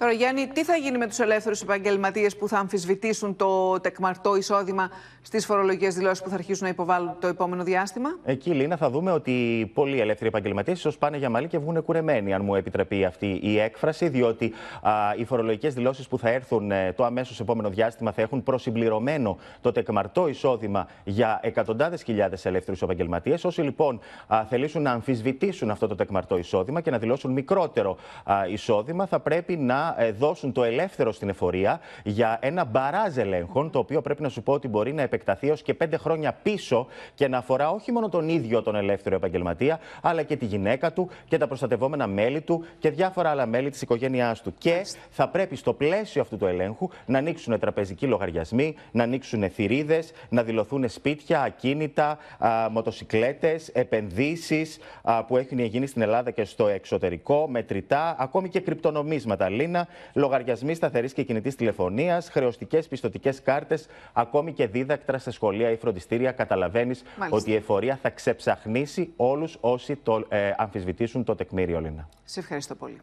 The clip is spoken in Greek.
Τώρα, Γιάννη, τι θα γίνει με τους ελεύθερους επαγγελματίες που θα αμφισβητήσουν το τεκμαρτό εισόδημα στις φορολογικές δηλώσεις που θα αρχίσουν να υποβάλουν το επόμενο διάστημα. Εκεί, Λίνα, θα δούμε ότι πολλοί ελεύθεροι επαγγελματίες ίσως πάνε για μαλλί και βγουν κουρεμένοι, αν μου επιτραπεί αυτή η έκφραση, διότι α, οι φορολογικές δηλώσεις που θα έρθουν ε, το αμέσως επόμενο διάστημα θα έχουν προσυμπληρωμένο το τεκμαρτό εισόδημα για εκατοντάδες χιλιάδες ελεύθερους επαγγελματίες. Όσοι λοιπόν α, θελήσουν να αμφισβητήσουν αυτό το τεκμαρτό εισόδημα και να δηλώσουν μικρότερο α, εισόδημα, θα πρέπει να ε, δώσουν το ελεύθερο στην εφορία για ένα μπαράζ ελέγχων, το οποίο πρέπει να σου πω ότι μπορεί να επεκταθεί έως και πέντε χρόνια πίσω και να αφορά όχι μόνο τον ίδιο τον ελεύθερο επαγγελματία, αλλά και τη γυναίκα του και τα προστατευόμενα μέλη του και διάφορα άλλα μέλη της οικογένειάς του. Και θα πρέπει στο πλαίσιο αυτού του ελέγχου να ανοίξουν τραπεζικοί λογαριασμοί, να ανοίξουν θηρίδες, να δηλωθούν σπίτια, ακίνητα, μοτοσυκλέτες, επενδύσεις που έχουν γίνει στην Ελλάδα και στο εξωτερικό, μετρητά, ακόμη και κρυπτονομίσματα. Λίνα, λογαριασμοί σταθερής και κινητής τηλεφωνίας, χρεωστικές πιστοτικές κάρτες, ακόμη και δίδακτρα σε σχολεία ή φροντιστήρια. Καταλαβαίνεις ότι η εφορία θα ξεψαχνίσει όλους όσοι το ε, αμφισβητήσουν το τεκμήριο, Λίνα. Σε ευχαριστώ πολύ.